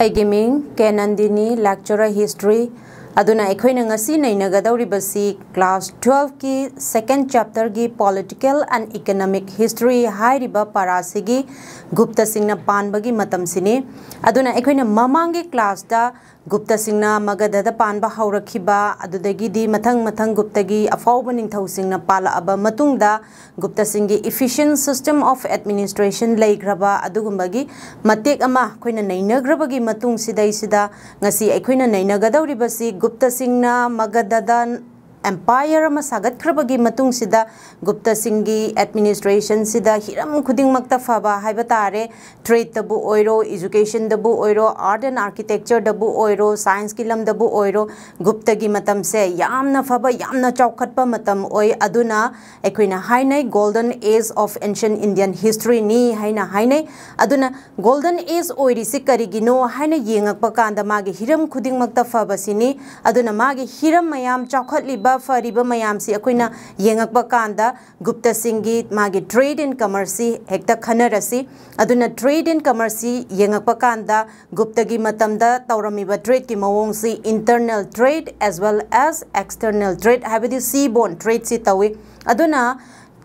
Aigiming Kenandini Lecturer History ꯑꯗꯨꯅ ꯑꯩꯈꯣꯏꯅ ꯉꯁꯤ ꯅꯩꯅꯒꯗꯧꯔꯤꯕꯁꯤ ꯀ꯭ꯂꯥꯁ ꯇꯨꯌꯦꯜꯐꯀꯤ ꯁꯦꯀꯦꯟ ꯆꯦꯞꯇꯔꯒꯤ ꯄꯣꯂꯤꯇꯤꯀꯦꯜ ꯑꯦꯟ ꯏꯀꯣꯅꯣꯃꯤꯛ ꯍꯤꯁꯇ꯭ꯔꯤ ꯍꯥꯏꯔꯤꯕ ꯄꯔꯥꯁꯤꯒꯤ ꯒꯨꯞꯇꯁꯤꯡꯅ ꯄꯥꯟꯕꯒꯤ ꯃꯇꯝꯁꯤꯅꯤ ꯑꯗꯨꯅ ꯑꯩꯈꯣꯏꯅ ꯃꯃꯥꯡꯒꯤ ꯀ꯭ꯂꯥꯁꯇ ಗುಪ್ತನ ಮಗದಿ ಅದಾಗಿ ಮಥಂ ಮಥಂ ಗುಪ್ತಗೆ ಅಫೌಬ ನಿನ್ನ ಪಾಲ್ಕು ಇಫಿಸ್ ಸಿಸ್ಟಮ ಓಫ ಎನೇಷನ್ಘ್ರವೇಮೈಸಗಿ ಗುಪ್ತನ ಮಗದ ꯑꯦꯝꯄꯥꯌꯔ ꯑꯃ ꯁꯥꯒꯠꯈ꯭ꯔꯕꯒꯤ ꯃꯇꯨꯡꯁꯤꯗ ꯒꯨꯞꯇꯁꯤꯡꯒꯤ ꯑꯦꯗꯃꯤꯅꯤꯁꯇ꯭ꯔꯦꯁꯟꯁꯤꯗ ꯍꯤꯔꯝ ꯈꯨꯗꯤꯡꯃꯛꯇ ꯐꯕ ꯍꯥꯏꯕ ꯇꯥꯔꯦ ꯇ꯭ꯔꯦꯗꯇꯕꯨ ꯑꯣꯏꯔꯣ ꯏꯖꯨꯀꯦꯁꯟꯗꯕꯨ ꯑꯣꯏꯔꯣ ꯑꯥꯔꯠ ꯑꯦꯟ ꯑꯥꯔꯀꯤꯇꯦꯛꯆꯔꯗꯕꯨ ꯑꯣꯏꯔꯣ ꯁꯥꯏꯟꯁꯀꯤ ꯂꯝꯗꯕꯨ ꯑꯣꯏꯔꯣ ꯒꯨꯞꯇꯒꯤ ꯃꯇꯝꯁꯦ ꯌꯥꯝꯅ ꯐꯕ ꯌꯥꯝꯅ ꯆꯥꯎꯈꯠꯄ ꯃꯇꯝ ꯑꯣꯏ ꯑꯗꯨꯅ ꯑꯩꯈꯣꯏꯅ ꯍꯥꯏꯅꯩ golden age of ancient Indian ꯍꯤꯁꯇ꯭ꯔꯤꯅꯤ ꯍꯥꯏꯅ ꯍꯥꯏꯅꯩ ꯑꯗꯨꯅ ꯒꯣꯜꯗꯟ ꯑꯦꯖ ꯑꯣꯏꯔꯤꯁꯤ ꯀꯔꯤꯒꯤꯅꯣ ꯍꯥꯏꯅ ꯌꯦꯡꯉꯛꯄ ꯀꯥꯟꯗ ꯃꯥꯒꯤ ꯍꯤꯔꯝ ꯈꯨꯗꯤꯡꯃꯛꯇ ꯐꯕꯁꯤꯅꯤ ꯑꯗꯨꯅ ꯃꯥꯒꯤ ꯍꯤꯔꯝ ꯃꯌꯥꯝ ꯆꯥꯎꯈꯠꯂꯤꯕ ꯐꯔꯤꯕ ꯃꯌꯥꯝꯁꯤ ꯑꯩꯈꯣꯏꯅ ꯌꯦꯡꯉꯛꯄ ꯀꯥꯟꯗ ꯒꯨꯞꯇ ꯁꯤꯡꯒꯤ ꯃꯥꯒꯤ ꯇ꯭ꯔꯦꯗ ꯏꯟ ꯀꯃꯔꯁꯤ ꯍꯦꯛꯇ ꯈꯟꯅꯔꯁꯤ ꯑꯗꯨꯅ ꯇ꯭ꯔꯦꯗ ꯏꯟ ꯀꯃꯔꯁꯤ ꯌꯦꯡꯉꯛꯄ ꯀꯥꯟꯗ ꯒꯨꯞꯇꯒꯤ ꯃꯇꯝꯗ ꯇꯧꯔꯝꯃꯤꯕ ꯇ꯭ꯔꯦꯗꯀꯤ ꯃꯑꯣꯡꯁꯤ internal trade as well as external trade ꯍꯥꯏꯕꯗꯤ ꯁꯤ ꯕꯣꯟ ꯇ꯭ꯔꯦꯗꯁꯤ ꯇꯧꯏ ꯑꯗꯨꯅ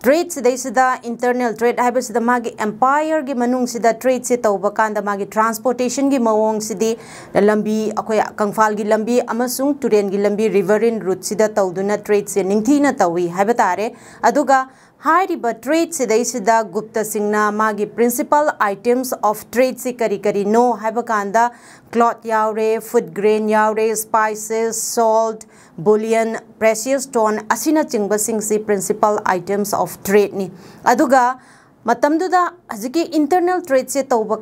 ꯇ꯭ꯔꯦꯗꯁꯤꯗꯩꯁꯤꯗ ꯏꯟꯇꯔꯅꯦꯜ ꯇ꯭ꯔꯦꯗ ꯍꯥꯏꯕꯁꯤꯗ ꯃꯥꯒꯤ ꯑꯦꯝꯄꯥꯌꯔꯒꯤ ꯃꯅꯨꯡꯁꯤꯗ ꯇ꯭ꯔꯦꯗꯁꯦ ꯇꯧꯕ ꯀꯥꯟꯗ ꯃꯥꯒꯤ ꯇ꯭ꯔꯥꯟꯁꯄꯣꯔꯇꯦꯁꯟꯒꯤ ꯃꯑꯣꯡꯁꯤꯗꯤ ꯂꯝꯕꯤ ꯑꯩꯈꯣꯏ ꯀꯪꯐꯥꯜꯒꯤ ꯂꯝꯕꯤ ꯑꯃꯁꯨꯡ ꯇꯨꯔꯦꯟꯒꯤ ꯂꯝꯕꯤ ꯔꯤꯚꯔꯤꯟ ꯔꯨꯠꯁꯤꯗ ꯇꯧꯗꯨꯅ ꯇ꯭ꯔꯦꯗꯁꯦ ꯅꯤꯡꯊꯤꯅ ꯇꯧꯏ ꯍꯥꯏꯕ ꯇꯥꯔꯦ ꯑꯗꯨꯒ ꯍꯥꯏꯔꯤꯕ ꯇ꯭ꯔꯦꯗꯁꯤꯗꯩꯁꯤꯗ ꯒꯨꯞꯇ ꯁꯤꯡꯅ ꯃꯥꯒꯤ ꯄ꯭ꯔꯤꯟꯁꯤꯄꯜ ꯑꯥꯏꯇꯦꯝꯁ ꯑꯣꯐ ꯇ꯭ꯔꯦꯗꯁꯤ ꯀꯔꯤ ꯀꯔꯤꯅꯣ ꯍꯥꯏꯕ ꯀꯥꯟꯗ ꯀ꯭ꯂꯣꯠ ꯌꯥꯎꯔꯦ ꯐꯨꯗ ꯒ꯭ꯔꯦꯟ ꯌꯥꯎꯔꯦ spices salt bullion precious stone asina chingba sing si principal items of trade ni aduga matamduda हजिकी इंटरनल ट्रेड से तब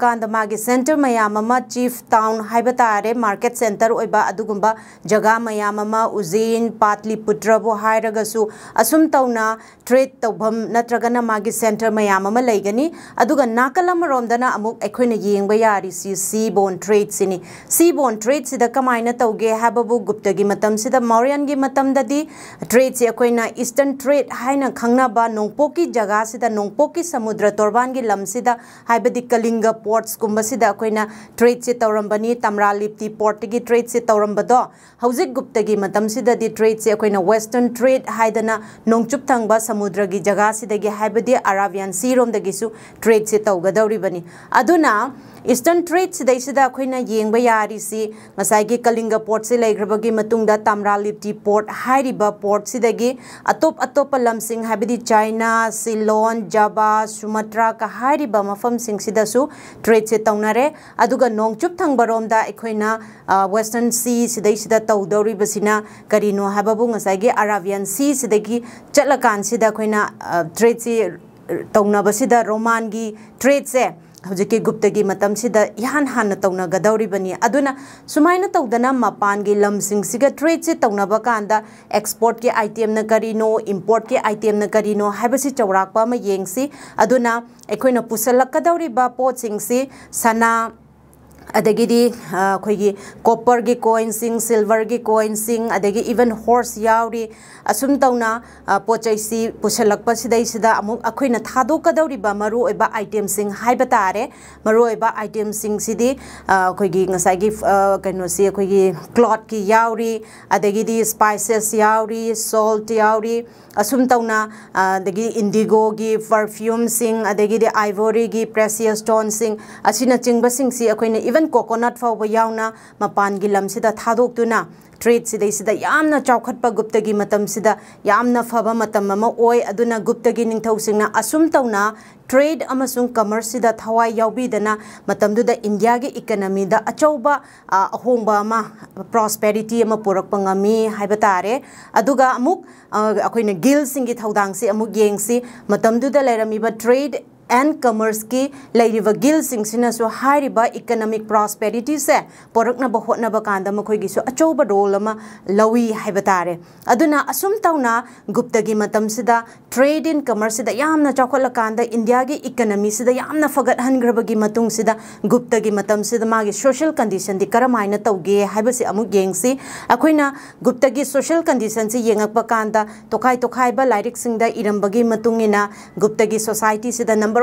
सेंटर मैम चीफ टाउन है तारे मार्केट सेंटर होगा जगह मैम उजेन पाटलीपुत्रबू असम तौना ट्रेड तौम नत्रगन मागी सेंटर मैम लेगनी नाकलमरोमदना येंब यारीसी सी बोन ट्रेड सिनी सी बोन ट्रेड सिद कमायन तौगे हैबबू गुप्त की मतम मौर्यन की ट्रेड से अखोइना ईस्टर्न ट्रेड है खाब नोपो की जगह नोपो की समुद्र तोरबान की कलिंग पोट्स अखोना ट्रेड से तौरबी तमरा लिप्ती पोट की ट्रेड से तौरबदो गुप्त की ट्रेड से अखोना वेस्टर्न ट्रेड है नोचुप थ समुद्र की जगह से अराबियान सी रोम ट्रेड से तौगदरीबा इस्टर्न ट्रेड से मसाई कलिंग पोट से तमरा लिप्टी पोर्ट है पोट सिदी अटोप अटोप लम चाइना सिलोन जबा सुमत्रा कह हाइरिबा मफम सिंह सिदसु ट्रेड से तौनरे अदुगा नोंगचुप थंगबरोमदा अखोइना वेस्टर्न सी सिदै सिदा तौदौरिबसिना करिनो हाबबु ngसाigi arabian sea sidagi chatlakan sida khoina trade se tongnabasida roman gi trade se ꯍꯧꯖꯤꯛꯀꯤ ꯒꯨꯞꯇꯒꯤ ꯃꯇꯝꯁꯤꯗ ꯏꯍꯥꯟ ꯍꯥꯟꯅ ꯇꯧꯅꯒꯗꯧꯔꯤꯕꯅꯤ ꯑꯗꯨꯅ ꯁꯨꯃꯥꯏꯅ ꯇꯧꯗꯅ ꯃꯄꯥꯟꯒꯤ ꯂꯝꯁꯤꯡꯁꯤꯒ ꯇ꯭ꯔꯦꯗꯁꯦ ꯇꯧꯅꯕ ꯀꯥꯟꯗ ꯑꯦꯛꯁꯄꯣꯔꯠꯀꯤ ꯑꯥꯏꯇꯦꯝꯅ ꯀꯔꯤꯅꯣ ꯏꯝꯄꯣꯔꯠꯀꯤ ꯑꯥꯏꯇꯦꯝꯅ ꯀꯔꯤꯅꯣ ꯍꯥꯏꯕꯁꯤ ꯆꯥꯎꯔꯥꯛꯄ ꯑꯃ ꯌꯦꯡꯁꯤ ꯑꯗꯨꯅ ꯑꯩꯈꯣꯏꯅ ꯄꯨꯁꯤꯜꯂꯛꯀꯗꯧꯔꯤꯕ ꯄꯣꯠꯁꯤꯡꯁꯤ ꯁꯅꯥ कॉपर की कोइन सिल्वर की कोइन अदगी इवन हॉर्स यावरी असुम तौना पोचैसी पुसलक्पसिदैसिदा अमुक अखोइना थादोकदौरिबा मरु ओइबा आइटम सिंग हाइबा आइटम सिंग सिदि अखोगी कनोसी अखोगी क्लॉथ की यावरी अदगीदी स्पाइसेस यावरी सॉल्ट तौना अदगी इंडिगो की परफ्यूम सिंग अदगीदी की प्रेसियस स्टोन सिंग असिना चिंगबा इवन कोकोनट फाव यावना मपान की लम से थादोक्तुना ट्रेड से यामना गुप्त की मतम से यामना फब मतम गुप्त की निंथौ असुम तौना ट्रेड अमसुंग कमर्स से थवाई यावबीदना मतम दुदा इंडिया की इकोनॉमी द अचौबा अहोंबा मा प्रॉस्पेरिटी मा पुरकप ngami haiba tare aduga amuk akhoi na and ꯀꯃꯔꯁꯀꯤ ꯂꯩꯔꯤꯕ ꯒꯤꯜꯁꯤꯡꯁꯤꯅꯁꯨ ꯍꯥꯏꯔꯤꯕ ꯏꯀꯅꯣꯃꯤꯛ ꯄ꯭ꯔꯣꯁꯄꯦꯔꯤꯇꯤꯁꯦ ꯄꯣꯔꯛꯅꯕ ꯍꯣꯠꯅꯕ ꯀꯥꯟꯗ ꯃꯈꯣꯏꯒꯤꯁꯨ ꯑꯆꯧꯕ ꯔꯣꯜ ꯑꯃ ꯂꯧꯏ ꯍꯥꯏꯕ ꯇꯥꯔꯦ ꯑꯗꯨꯅ ꯑꯁꯨꯝ ꯇꯧꯅ ꯒꯨꯞꯇꯒꯤ ꯃꯇꯝꯁꯤꯗ ꯇ꯭ꯔꯦꯗ ꯏꯟ ꯀꯃꯔꯁꯁꯤꯗ ꯌꯥꯝꯅ ꯆꯥꯎꯈꯠꯂꯀꯥꯟꯗ ꯏꯟꯗꯤꯌꯥꯒꯤ ꯏꯀꯅꯃꯤꯁꯤꯗ ꯌꯥꯝꯅ ꯐꯒꯠꯍꯟꯈ꯭ꯔꯕꯒꯤ ꯃꯇꯨꯡꯁꯤꯗ ꯒꯨꯞꯇꯒꯤ ꯃꯇꯝꯁꯤꯗ ꯃꯥꯒꯤ ꯁꯣꯁꯤꯌꯦꯜ ꯀꯟꯗꯤꯁꯟꯗꯤ ꯀꯔꯝꯍꯥꯏꯅ ꯇꯧꯒꯦ ꯍꯥꯏꯕꯁꯤ ꯑꯃꯨꯛ ꯌꯦꯡꯁꯤ ꯑꯩꯈꯣꯏꯅ ꯒꯨꯞꯇꯒꯤ ꯁꯣꯁꯤꯌꯦꯜ ꯀꯟꯗꯤꯁꯟꯁꯤ ꯌꯦꯡꯉꯛꯄ ꯀꯥꯟꯗ ꯇꯣꯈꯥꯏ ꯇꯣꯈꯥꯏꯕ ꯂꯥꯏꯔꯤꯛꯁꯤꯡꯗ ꯏꯔꯝꯕꯒꯤ ꯃꯇꯨꯡ ꯏꯟꯅ ꯒꯨꯞꯇꯒꯤ ꯁꯣꯁꯥꯏꯇꯤꯁꯤꯗ ꯅꯝꯕꯔ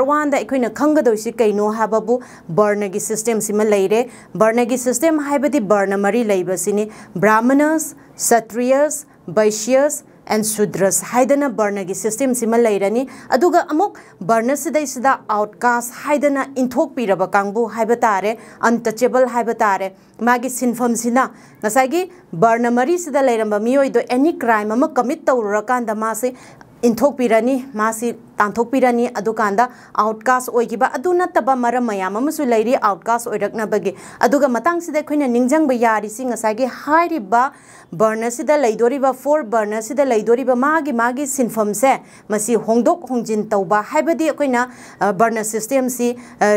ꯅꯝꯕꯔ ꯋꯥꯟꯗ ꯑꯩꯈꯣꯏꯅ ꯈꯪꯒꯗꯣꯏꯁꯤ ꯀꯩꯅꯣ ꯍꯥꯏꯕꯕꯨ ꯕꯔꯅꯒꯤ ꯁꯤꯁꯇꯦꯝꯁꯤꯃ ꯂꯩꯔꯦ ꯕꯔꯅꯒꯤ ꯁꯤꯁꯇꯦꯝ ꯍꯥꯏꯕꯗꯤ ꯕꯔꯅ ꯃꯔꯤ ꯂꯩꯕꯁꯤꯅꯤ Brahmins Kshatriyas Vaishyas and Shudras haidana barna gi system sima lairani aduga amuk barna sidai sida outcast haidana inthok piraba kangbu haibatare untouchable haibatare magi sinfam sina nasagi barna mari sida lairamba miyoi do any crime ama commit tawra kanda mase inthok pirani masi तानथोकपीरनी अदुकांदा outcaste ओइगिबा अदु नतबा outcaste ओइरकनबगे अदुगा four बर्नर सिदा लैदोरिबा मागी मागी सिनफम से मसी होंजिन तौबा हाइबदि अखैना बर्नर सिस्टम से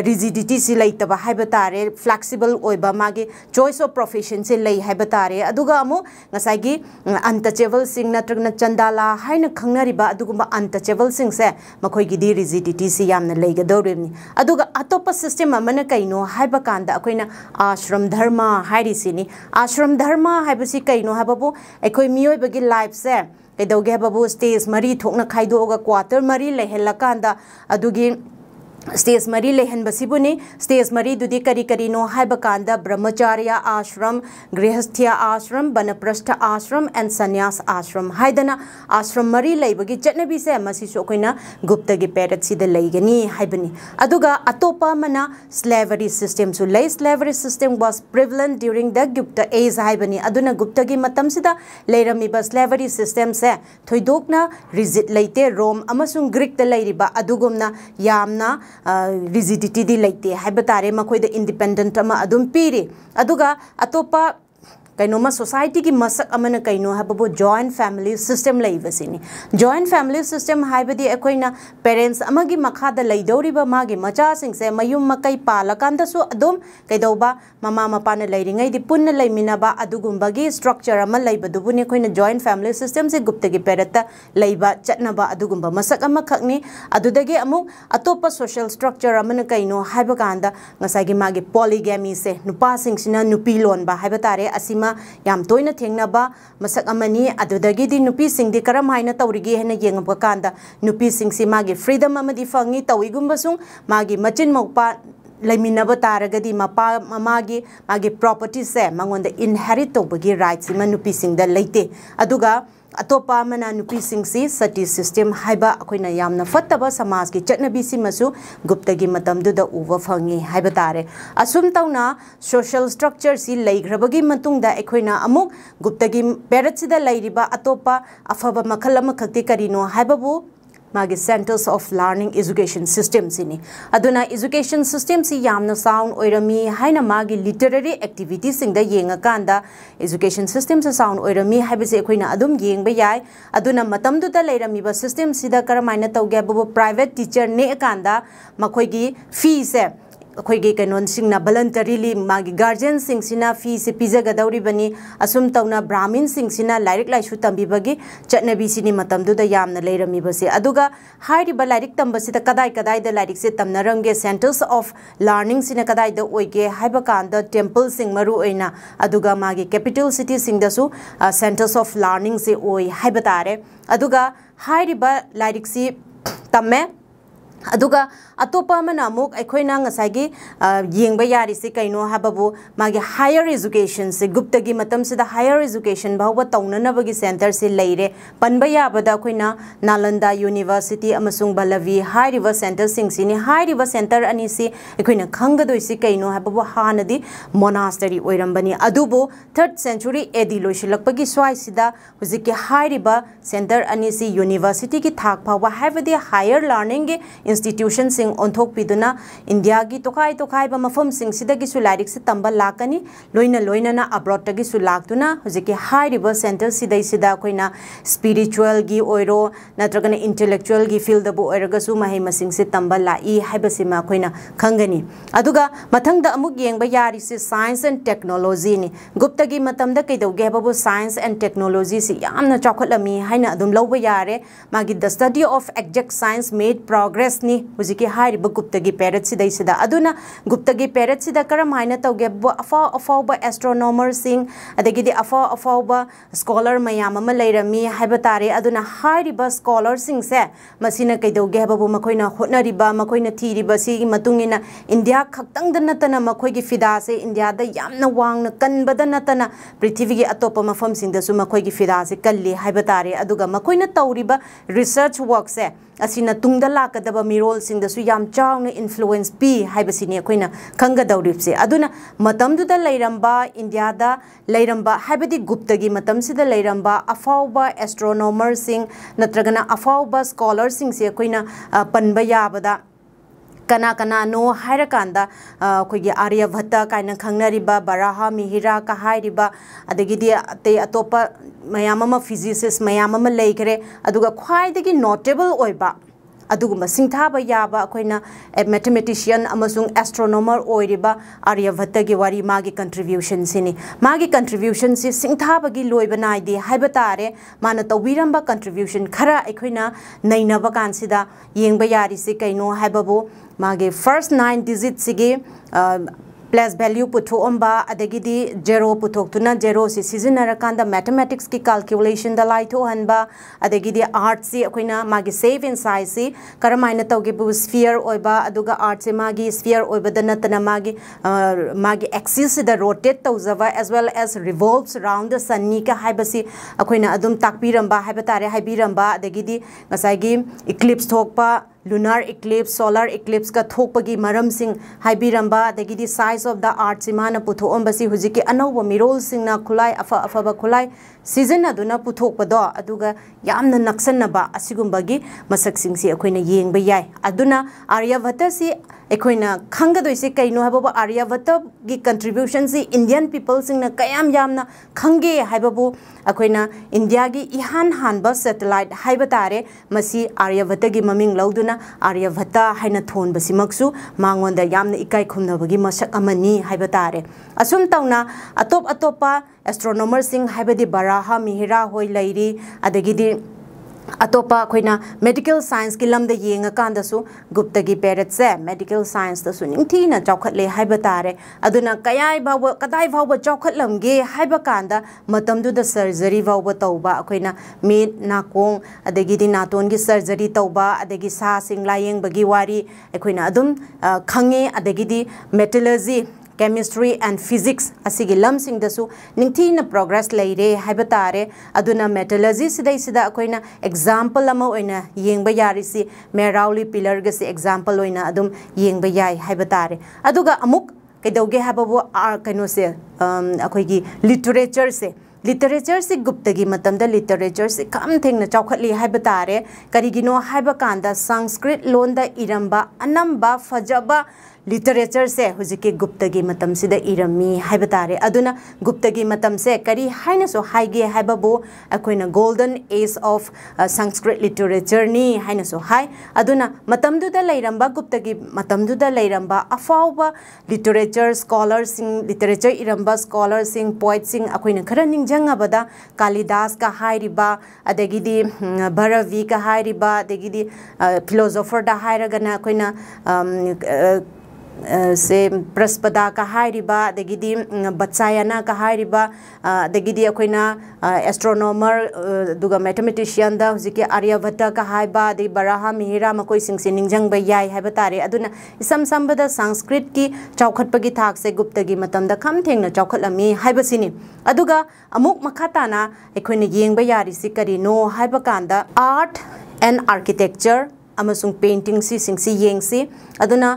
रिजिडिटी सि लैतबा हाइबा तारे फ्लेक्सिबल ओइबा मागी ऑफ प्रोफेशन से लै हाइबा तारे अदुगा अमु ngसाigi untouchable sing natragna chandala ꯃꯈꯣꯏꯒꯤꯗꯤ ꯔꯤꯖꯤꯗꯤꯇꯤꯁꯤ ꯌꯥꯝꯅ ꯂꯩꯒꯗꯧꯔꯤꯕꯅꯤ ꯑꯗꯨꯒ ꯑꯇꯣꯞꯄ ꯁꯤꯁꯇꯦꯝ ꯑꯃꯅ आश्रम धर्म है आश्रम धर्म है कईनों मीब की लाइफ से कईदे स्टेज मरी थोन खादोग क्वाटर मरी लेहल स्टेज मरी लेहनबसीबुनी स्टेज मरीदुदी करी करीनो हाइबकांद ब्रह्मचार्य आश्रम गृहस्थ्य आश्रम बनप्रस्थ आश्रम एंड सन्यास आश्रम है आश्रम मरी लेबगी चटनबी से गुप्त गे पेरेट सिद लेगनी मना स्लेवरी सिस्टम सु ले slavery system was prevalent during the Gupta age है गुप्त गे मतम सिद स्लेवरी सिस्टम से थोइदोकना रिजिट लेते रोम अमसुंग ग्रीक ಲೈತೆ ಿಜಿಡಿ ತೆರೆ ಮುನ್ಡಿಪೆಡ ಪಿರಿ ಅತೋಪ कहींनोम सोसाइटी की मसक कहींनों जॉइंट फैमिली सिस्टम लेबसीनी जॉइंट फैमिली सिस्टम है पेरेंस मखाद लेदौरीब मागे मचासे मयूम मकई पालकानदसु अदम कईदौब ममा मपान लेरीदी पुनः लेमीनब अदुगुम्बगी स्ट्रक्चर लेबदुबुने जॉइंट फैमिली सिस्टम से गुप्त की पेरत लेब चटनब मसक अमखकनी अदुदगी अतोप सोशल स्ट्रक्चर अमन कहींनो है कांदा पोलीगेमी से नुपासिंगसिना नुपी लोनबा है ꯑꯃ ꯌꯥꯝ ꯇꯣꯏꯅ ꯊꯦꯡꯅꯕ ꯃꯁꯛ ꯑꯃꯅꯤ ꯑꯗꯨꯗꯒꯤꯗꯤ ꯅꯨꯄꯤꯁꯤꯡꯗꯤ ꯀꯔꯝ ꯍꯥꯏꯅ ꯇꯧꯔꯤꯒꯦ ꯍꯥꯏꯅ ꯌꯦꯡꯉꯕ ꯀꯥꯟꯗ ꯅꯨꯄꯤꯁꯤꯡꯁꯤ ꯃꯥꯒꯤ ꯐ꯭ꯔꯤꯗꯝ ꯑꯃꯗꯤ ꯐꯪꯉꯤ ꯇꯧꯏꯒꯨꯝꯕꯁꯨꯡ ꯃꯥꯒꯤ ꯃꯆꯤꯟ ꯃꯧꯄꯥ ꯂꯩꯃꯤꯟꯅꯕ ꯇꯥꯔꯒꯗꯤ ꯃꯄꯥ ꯃꯃꯥꯒꯤ ꯃꯥꯒꯤ ꯄ꯭ꯔꯣꯄꯔꯇꯤꯁꯦ ꯃꯉꯣꯟꯗ ꯏꯟꯍꯦꯔꯤꯠ ꯇꯧꯕꯒꯤ ꯔꯥꯏꯠꯁꯤꯃ ꯅꯨꯄꯤꯁꯤꯡꯗ ꯂꯩꯇꯦ ꯑꯗꯨꯒ ಅತೋಪಮನಿ ಸಟಿಸ ಸಿಸ್ಟಿಮಿ ಹಾಬ ಅಹ್ನ ಸಾಮಾಸ್ ಚಟ್ನಿ ಸಿಮೂ ಗುಪ್ತಗೆ ಉ ತರೇ ಅಸ್ ತೌನ ಸೋಷಿಯಲ್ಟ್ರಕ್ಚರ್ಘ್ರಭೆ ಅಹ್ನ ಗುಪ್ತಗೆ ಪೇರತ್ದ ಅತೋಪ ಅಫವ ಮಲ್ಮತಿ ಕರಿನ ಹಾಬು मागे centres of learning education system सिनी अदुना एजुकेशन सिस्टम सी यामना साउंड ओइरमी हाइना मागे लिटरेरी एक्टिविटी सिंग एजुकेशन सिस्टम से साउंड ओइरमी हाइबसे सिस्टम सिदा करमाइना तौगे बबो प्राइवेट टीचर ने कांदा फी से ꯑꯩꯈꯣꯏꯒꯤ ꯀꯩꯅꯣꯁꯤꯡꯅ ꯚꯂꯟꯇꯔꯤꯂꯤ ꯃꯥꯒꯤ ꯒꯥꯔꯖꯤꯌꯟꯁꯤꯡꯁꯤꯅ ꯐꯤꯁꯦ ꯄꯤꯖꯒꯗꯧꯔꯤꯕꯅꯤ ꯑꯁꯨꯝ ꯇꯧꯅ ꯕ꯭ꯔꯥꯍꯃꯤꯟꯁꯤꯡꯁꯤꯅ ꯂꯥꯏꯔꯤꯛ ꯂꯥꯏꯁꯨ ꯇꯝꯕꯤꯕꯒꯤ ꯆꯠꯅꯕꯤꯁꯤꯅꯤ ꯃꯇꯝꯗꯨꯗ ꯌꯥꯝꯅ ꯂꯩꯔꯝꯃꯤꯕꯁꯦ ꯑꯗꯨꯒ ꯍꯥꯏꯔꯤꯕ ꯂꯥꯏꯔꯤꯛ ꯇꯝꯕꯁꯤꯗ ꯀꯗꯥꯏ ꯀꯗꯥꯏꯗ ꯂꯥꯏꯔꯤꯛꯁꯦ ꯇꯝꯅꯔꯝꯒꯦ ꯁꯦꯟꯇꯔꯁ ꯑꯣꯐ ꯂꯥꯔꯅꯤꯡꯁꯤꯅ ꯀꯗꯥꯏꯗ ꯑꯣꯏꯒꯦ ꯍꯥꯏꯕ ꯀꯥꯟꯗ ꯇꯦꯝꯄꯜꯁꯤꯡ ꯃꯔꯨꯑꯣꯏꯅ ꯑꯗꯨꯒ ꯃꯥꯒꯤ ꯀꯦꯄꯤꯇꯦꯜ ꯁꯤꯇꯤꯁꯤꯡꯗꯁꯨ ꯁꯦꯟꯇꯔꯁ ꯑꯣꯐ ꯂꯥꯔꯅꯤꯡꯁꯦ ꯑꯣꯏ ꯍꯥꯏꯕ ꯇꯥꯔꯦ ꯑꯗꯨꯒ ꯍꯥꯏꯔꯤꯕ ꯂꯥꯏꯔꯤꯛꯁꯤ ꯇꯝꯃꯦ अतोपनासाई कई हाबू मे हायर एजुकेशन से गुप्त की हायर एजुकेशन भाव तौनब की सेंटर से लेर पनबना नालंद यूनिवर्सीटी भलवी सेंटर सिंब सेंटर अनी खादी कई हाबू हाँ मोनास्टरी थर्ड सेंचुरी एडी लोशलप की स्वाई सेंटर अनी यूनिवर्सीटी की थाक फाव हायर लर्निंग ꯏꯟꯁꯇꯤꯇ꯭ꯌꯨꯁꯟꯁꯤꯡ ꯑꯣꯟꯊꯣꯛꯄꯤꯗꯨꯅ ꯏꯟꯗꯤꯌꯥꯒꯤ ꯇꯣꯈꯥꯏ ꯇꯣꯈꯥꯏꯕ ꯃꯐꯝꯁꯤꯡꯁꯤꯗꯒꯤꯁꯨ ꯂꯥꯏꯔꯤꯛꯁꯦ ꯇꯝꯕ ꯂꯥꯛꯀꯅꯤ ꯂꯣꯏꯅ ꯂꯣꯏꯅꯅ ꯑꯕ꯭ꯔꯣꯠꯇꯒꯤꯁꯨ ꯂꯥꯛꯇꯨꯅ ꯍꯧꯖꯤꯛꯀꯤ ꯍꯥꯏꯔꯤꯕ ꯁꯦꯟꯇꯔꯁꯤꯗꯩꯁꯤꯗ ꯑꯩꯈꯣꯏꯅ ꯁ꯭ꯄꯤꯔꯤꯆꯨꯋꯦꯜꯒꯤ ꯑꯣꯏꯔꯣ ꯅꯠꯇ꯭ꯔꯒꯅ ꯏꯟꯇꯦꯂꯦꯛꯆꯨꯋꯦꯜꯒꯤ ꯐꯤꯜꯗꯕꯨ ꯑꯣꯏꯔꯒꯁꯨ ꯃꯍꯩ ꯃꯁꯤꯡꯁꯦ ꯇꯝꯕ ꯂꯥꯛꯏ ꯍꯥꯏꯕꯁꯤꯃ ꯑꯩꯈꯣꯏꯅ ꯈꯪꯒꯅꯤ ꯑꯗꯨꯒ ꯃꯊꯪꯗ ꯑꯃꯨꯛ ꯌꯦꯡꯕ ꯌꯥꯔꯤꯁꯤ ꯁꯥꯏꯟꯁ ꯑꯦꯟ ꯇꯦꯛꯅꯣꯂꯣꯖꯤꯅꯤ ꯒꯨꯞꯇꯒꯤ ꯃꯇꯝꯗ ꯀꯩꯗꯧꯒꯦ ꯍꯥꯏꯕꯕꯨ ꯁꯥꯏꯟꯁ ꯑꯦꯟ ꯇꯦꯛꯅꯣꯂꯣꯖꯤꯁꯤ ꯌꯥꯝꯅ ꯆꯥꯎꯈꯠꯂꯝꯃꯤ ꯍꯥꯏꯅ ꯑꯗꯨꯝ ꯂꯧꯕ ꯌꯥꯔꯦ ꯃꯥꯒꯤ the study of exact science made progress ꯄꯦꯔꯠꯁꯅꯤ ꯍꯧꯖꯤꯛꯀꯤ ꯍꯥꯏꯔꯤꯕ ꯒꯨꯞꯇꯒꯤ ꯄꯦꯔꯠꯁꯤꯗꯩꯁꯤꯗ ꯑꯗꯨꯅ ꯒꯨꯞꯇꯒꯤ ꯄꯦꯔꯠꯁꯤꯗ ꯀꯔꯝ ꯍꯥꯏꯅ ꯇꯧꯒꯦ ꯑꯐꯥꯎ ꯑꯐꯥꯎꯕ ꯑꯦꯁꯇ꯭ꯔꯣꯅꯣꯃꯔꯁꯤꯡ ꯑꯗꯒꯤꯗꯤ ꯑꯐꯥꯎ ꯑꯐꯥꯎꯕ ꯁ꯭ꯀꯣꯂꯔ ꯃꯌꯥꯝ ꯑꯃ ꯂꯩꯔꯝꯃꯤ ꯍꯥꯏꯕ ꯇꯥꯔꯦ ꯑꯗꯨꯅ ꯍꯥꯏꯔꯤꯕ ꯁ꯭ꯀꯣꯂꯔꯁꯤꯡꯁꯦ ꯃꯁꯤꯅ ꯀꯩꯗꯧꯒꯦ ꯍꯥꯏꯕꯕꯨ ꯃꯈꯣꯏꯅ ꯍꯣꯠꯅꯔꯤꯕ ꯃꯈꯣꯏꯅ ꯊꯤꯔꯤꯕ ꯁꯤꯒꯤ ꯃꯇꯨꯡꯏꯟꯅ ꯏꯟꯗꯤꯌꯥ ꯈꯛꯇꯪꯗ ꯅꯠꯇꯅ ꯃꯈꯣꯏꯒꯤ ꯐꯤꯗꯥꯁꯦ ꯏꯟꯗꯤꯌꯥꯗ ꯌꯥꯝꯅ ꯋꯥꯡꯅ ꯀꯟꯕꯗ ꯅꯠꯇꯅ ꯄ꯭ꯔꯤꯊꯤꯕꯤꯒꯤ ꯑꯇꯣꯞꯄ ꯃꯐꯝꯁꯤꯡꯗꯁꯨ ꯃꯈꯣꯏꯒꯤ ꯐꯤꯗꯥꯁꯦ ꯀꯜꯂꯤ ꯍꯥꯏꯕ ꯇꯥꯔꯦ ꯑꯗꯨꯒ ꯃꯈꯣꯏꯅ ꯇꯧꯔꯤꯕ ꯔꯤꯁꯔꯆ ꯋꯥꯔꯛꯁꯦ ꯑꯁꯤꯅ ꯇꯨꯡꯗ ꯂꯥꯛꯀꯗꯕ मरोल इन्फ्लुएंस पीबसने अखोन खादरीबसे इंडियादी गुप्त की मतम से लेरब अफाव एस्ट्रोनोमर नगर अफाव स्कॉलर से पनब याबद कना कनानो कनाकानोरक आर्यभट्ट कई खब बराह मिहरा कहबी अत अतोप मैम फिजिसीस मैम लेगरे खाई नोटेबल ꯑꯗꯨꯒꯨꯝꯕ ꯁꯤꯡꯊꯥꯕ ꯌꯥꯕ ꯑꯩꯈꯣꯏꯅ ꯃꯦꯊꯃꯦꯇꯤꯁꯤꯌꯟ ꯑꯃꯁꯨꯡ ꯑꯦꯁꯇ꯭ꯔꯣꯅꯣꯃꯔ ꯑꯣꯏꯔꯤꯕ ꯑꯥꯔꯌꯥꯚꯠꯇꯒꯤ ꯋꯥꯔꯤ ꯃꯥꯒꯤ ꯀꯟꯇ꯭ꯔꯤꯕ꯭ꯌꯨꯁꯟꯁꯤꯅꯤ ꯃꯥꯒꯤ ꯀꯟꯇ꯭ꯔꯤꯕ꯭ꯌꯨꯁꯟꯁꯤ ꯁꯤꯡꯊꯥꯕꯒꯤ ꯂꯣꯏꯕ ꯅꯥꯏꯗꯦ ꯍꯥꯏꯕ ꯇꯥꯔꯦ ꯃꯥꯅ ꯇꯧꯕꯤꯔꯝꯕ ꯀꯟꯇ꯭ꯔꯤꯕ꯭ꯌꯨꯁꯟ ꯈꯔ ꯑꯩꯈꯣꯏꯅ ꯅꯩꯅꯕ ꯀꯥꯟꯁꯤꯗ ꯌꯦꯡꯕ ꯌꯥꯔꯤꯁꯤ ꯀꯩꯅꯣ ꯍꯥꯏꯕꯕꯨ ꯃꯥꯒꯤ ꯐꯥꯔꯁ ꯅꯥꯏꯟ ꯗꯤꯖꯤꯠꯁꯤꯒꯤ प्लस वैल्यू पुथोबी जेरो पुथोना जेरो से सिजनरकान मैथमेटिक्स की कालक्युलेन लाइन अर्थ से अखोना मांग सेप एंड साइज से कम तौगे स्फियर होर्थ से मांग स्फियर होगी एक्सीस रोटेट तौजब as well as revolve round the sun की अखोना तक है तारे हैंबागी इक्लीप्स थोपा lunar eclipse solar eclipse ka thokpagi maram sing haibiramba adagi di size of the earth simana putho ombasi hujiki anau mirol sing na khulai afa afa ba khulai ꯁꯤꯖꯤꯟꯅꯗꯨꯅ ꯄꯨꯊꯣꯛꯄꯗꯣ ꯑꯗꯨꯒ ꯌꯥꯝꯅ ꯅꯛꯁꯟꯅꯕ ꯑꯁꯤꯒꯨꯝꯕꯒꯤ ꯃꯁꯛꯁꯤꯡꯁꯤ ꯑꯩꯈꯣꯏꯅ ꯌꯦꯡꯕ ꯌꯥꯏ ꯑꯗꯨꯅ ꯑꯥꯔꯌꯥꯚꯠꯇꯁꯤ ꯑꯩꯈꯣꯏꯅ ꯈꯪꯒꯗꯣꯏꯁꯤ ꯀꯩꯅꯣ ꯍꯥꯏꯕꯕꯨ ꯑꯥꯔꯌꯥꯚꯠꯇꯒꯤ ꯀꯟꯇ꯭ꯔꯤꯕ꯭ꯌꯨꯁꯟꯁꯤ ꯏꯟꯗꯤꯌꯟ ꯄꯤꯄꯜꯁꯤꯡꯅ ꯀꯌꯥꯝ ꯌꯥꯝꯅ ꯈꯪꯒꯦ ꯍꯥꯏꯕꯕꯨ ꯑꯩꯈꯣꯏꯅ ꯏꯟꯗꯤꯌꯥꯒꯤ ꯏꯍꯥꯟ ꯍꯥꯟꯕ ꯁꯦꯇꯦꯂꯥꯏꯠ ꯍꯥꯏꯕ ꯇꯥꯔꯦ ꯃꯁꯤ ꯑꯥꯔꯌꯥꯚꯠꯇꯒꯤ ꯃꯃꯤꯡ ꯂꯧꯗꯨꯅ ꯑꯥꯔꯌꯥꯚꯠꯇ ꯍꯥꯏꯅ ꯊꯣꯟꯕꯁꯤꯃꯛꯁꯨ ꯃꯉꯣꯟꯗ ꯌꯥꯝꯅ ꯏꯀꯥꯏ ꯈꯨꯝꯅꯕꯒꯤ ꯃꯁꯛ ꯑꯃꯅꯤ ꯍꯥꯏꯕ ꯇꯥꯔꯦ ꯑꯁꯨꯝ ꯇꯧꯅ ꯑꯇꯣꯞ ꯑꯇꯣꯞꯄ ꯑꯦꯁꯇ꯭ꯔꯣꯅꯣꯃꯔꯁꯤꯡ ꯍꯥꯏꯕꯗꯤ ꯕꯔꯥ राहा मिहिरा होई लेरी अदगिदी अतोप अखोना मेडिकल साइंस की लम येंगकानदसु गुप्त की पेरेट मेडिकल साइंस दसु निंगथीना चौखले हाइब तारे अदुना कयाय भाव कदाय भाव सर्जरी भाव तौबा अखोना मेट नाकोंग अदगिदि की सर्जरी तब अदगि सा सिंग लायेंग वारी अखोना अदुम खंगे अदगिदि ꯀꯦꯃꯤꯁꯇ꯭ꯔꯤ ꯑꯦꯟ ꯐꯤꯖꯤꯛꯁ ꯑꯁꯤꯒꯤ ꯂꯝꯁꯤꯡꯗꯁꯨ ꯅꯤꯡꯊꯤꯅ ꯄ꯭ꯔꯣꯒ꯭ꯔꯦꯁ ꯂꯩꯔꯦ ꯍꯥꯏꯕ ꯇꯥꯔꯦ ꯑꯗꯨꯅ ꯃꯦꯇꯂꯖꯤ ꯁꯤꯗꯩꯁꯤꯗ ꯑꯩꯈꯣꯏꯅ ꯑꯦꯛꯖꯥꯝꯄꯜ ꯑꯃ ꯑꯣꯏꯅ ꯌꯦꯡꯕ ꯌꯥꯔꯤꯁꯤ ꯃꯦꯔꯥꯎꯂꯤ ꯄꯤꯂꯔꯒꯁꯤ ꯑꯦꯛꯖꯥꯝꯄꯜ ꯑꯣꯏꯅ ꯑꯗꯨꯝ ꯌꯦꯡꯕ ꯌꯥꯏ ꯍꯥꯏꯕ ꯇꯥꯔꯦ ꯑꯗꯨꯒ ꯑꯃꯨꯛ ꯀꯩꯗꯧꯒꯦ ꯍꯥꯏꯕꯕꯨ ꯀꯩꯅꯣꯁꯦ ꯑꯩꯈꯣꯏꯒꯤ ꯂꯤꯇꯔꯦꯆꯔꯁꯦ ꯂꯤꯇꯔꯦꯆꯔꯁꯤ ꯒꯨꯞꯇꯒꯤ ꯃꯇꯝꯗ ꯂꯤꯇꯔꯦꯆꯔꯁꯤ ꯈꯝ ꯊꯦꯡꯅ ꯆꯥꯎꯈꯠꯂꯤ ꯍꯥꯏꯕ ꯇꯥꯔꯦ ꯀꯔꯤꯒꯤꯅꯣ ꯍꯥꯏꯕ ꯀꯥꯟꯗ ꯁꯪꯁꯀ꯭ꯔꯤꯠ ꯂꯣꯟꯗ ꯏꯔꯝꯕ ꯑꯅꯝꯕ ꯐꯖꯕ लिटरेचरसे हुजिकी गुप्तगी मतमसिद इरमी हाइब गुप्त की गुप्तगी मतमसे करी हाइनसो हाइगे हाइबबो golden age of Sanskrit literature नि हाइनसो हाइ अदुना मतमदुदा लिटरेचर स्कॉलर सिंग लिटरेचर इरंबा स्कॉलर सिंग पोएट सिंग अखोइना खरा भरवी का फिलोसोफर दा से ꯕ꯭ꯔꯁꯄꯗꯥꯀ ꯍꯥꯏꯔꯤꯕ ꯑꯗꯒꯤꯗꯤ ꯕꯠꯆꯥꯌꯅꯥꯀ ꯍꯥꯏꯔꯤꯕ ꯑꯗꯒꯤꯗꯤ ꯑꯩꯈꯣꯏꯅ ꯑꯦꯁꯇ꯭ꯔꯣꯅꯣꯃꯔ ꯑꯗꯨꯒ ꯃꯦꯊꯃꯦꯇꯤꯁꯤꯌꯟꯗ ꯍꯧꯖꯤꯛꯀꯤ ꯑꯥꯔꯌꯥꯚꯠꯇꯀ ꯍꯥꯏꯕ ꯑꯗꯩ ꯕꯔꯥꯍ ꯃꯤꯍꯤꯔꯥ ꯃꯈꯣꯏꯁꯤꯡꯁꯦ ꯅꯤꯡꯁꯤꯡꯕ ꯌꯥꯏ ꯍꯥꯏꯕ ꯇꯥꯔꯦ ꯑꯗꯨꯅ ꯏꯁꯝ ꯁꯝꯕꯗ ꯁꯪꯁꯀ꯭ꯔꯤꯠꯀꯤ ꯆꯥꯎꯈꯠꯄꯒꯤ ꯊꯥꯛꯁꯦ ꯒꯨꯞꯇꯒꯤ ꯃꯇꯝꯗ ꯈꯝ ꯊꯦꯡꯅ ꯆꯥꯎꯈꯠꯂꯝꯃꯤ ꯍꯥꯏꯕꯁꯤꯅꯤ ꯑꯗꯨꯒ ꯑꯃꯨꯛ ꯃꯈꯥ ꯇꯥꯅ ꯑꯩꯈꯣꯏꯅ ꯌꯦꯡꯕ ꯌꯥꯔꯤꯁꯤ ꯀꯔꯤꯅꯣ ꯍꯥꯏꯕ ꯀꯥꯟꯗ ꯑꯥꯔꯠ ꯑꯦꯟ ꯑꯥꯔꯀꯤꯇꯦꯛꯆꯔ ꯑꯃꯁꯨꯡ ꯄꯦꯟꯇꯤꯡ ꯁꯤꯁꯤꯡꯁꯤ ꯌꯦꯡꯁꯤ ꯑꯗꯨꯅ